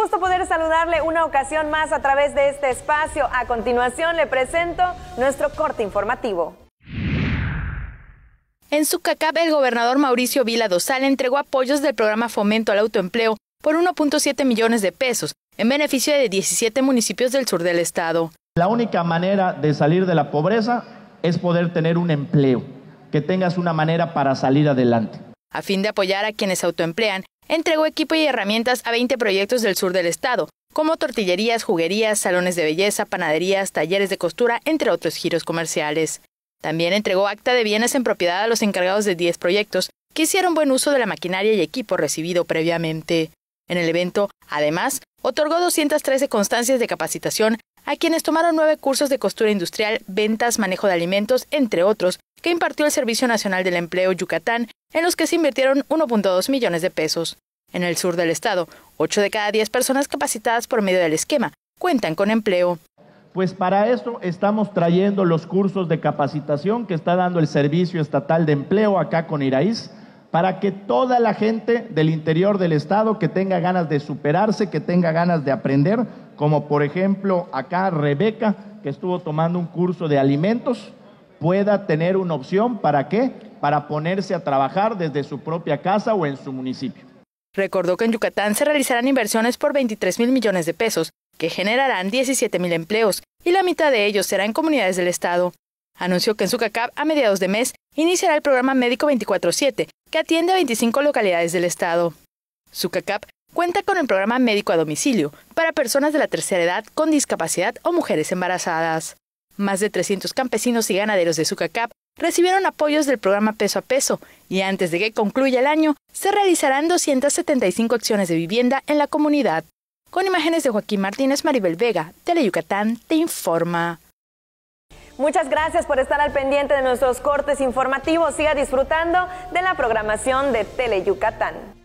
gusto poder saludarle una ocasión más a través de este espacio. A continuación le presento nuestro corte informativo. En cacabe, el gobernador Mauricio Vila Dosal entregó apoyos del programa Fomento al Autoempleo por 1.7 millones de pesos en beneficio de 17 municipios del sur del estado. La única manera de salir de la pobreza es poder tener un empleo, que tengas una manera para salir adelante. A fin de apoyar a quienes autoemplean, entregó equipo y herramientas a 20 proyectos del sur del estado, como tortillerías, juguerías, salones de belleza, panaderías, talleres de costura, entre otros giros comerciales. También entregó acta de bienes en propiedad a los encargados de 10 proyectos, que hicieron buen uso de la maquinaria y equipo recibido previamente. En el evento, además, otorgó 213 constancias de capacitación a quienes tomaron nueve cursos de costura industrial, ventas, manejo de alimentos, entre otros, que impartió el Servicio Nacional del Empleo Yucatán, en los que se invirtieron 1.2 millones de pesos. En el sur del estado, 8 de cada 10 personas capacitadas por medio del esquema cuentan con empleo. Pues para eso estamos trayendo los cursos de capacitación que está dando el Servicio Estatal de Empleo acá con Iraíz, para que toda la gente del interior del estado que tenga ganas de superarse, que tenga ganas de aprender, como por ejemplo acá Rebeca, que estuvo tomando un curso de alimentos, pueda tener una opción para qué, para ponerse a trabajar desde su propia casa o en su municipio. Recordó que en Yucatán se realizarán inversiones por 23 mil millones de pesos, que generarán 17 mil empleos, y la mitad de ellos será en comunidades del Estado. Anunció que en Zucacab, a mediados de mes, iniciará el programa Médico 24-7, que atiende a 25 localidades del Estado. Zucacab cuenta con el programa Médico a Domicilio para personas de la tercera edad con discapacidad o mujeres embarazadas. Más de 300 campesinos y ganaderos de Zucacap recibieron apoyos del programa Peso a Peso y antes de que concluya el año se realizarán 275 acciones de vivienda en la comunidad. Con imágenes de Joaquín Martínez, Maribel Vega, Tele Yucatán te informa. Muchas gracias por estar al pendiente de nuestros cortes informativos. Siga disfrutando de la programación de Tele Yucatán.